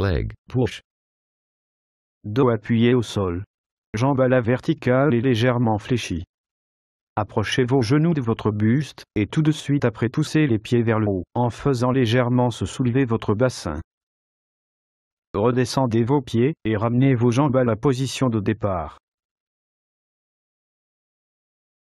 Leg, push. Dos appuyé au sol. Jambes à la verticale et légèrement fléchies. Approchez vos genoux de votre buste, et tout de suite après poussez les pieds vers le haut, en faisant légèrement se soulever votre bassin. Redescendez vos pieds, et ramenez vos jambes à la position de départ.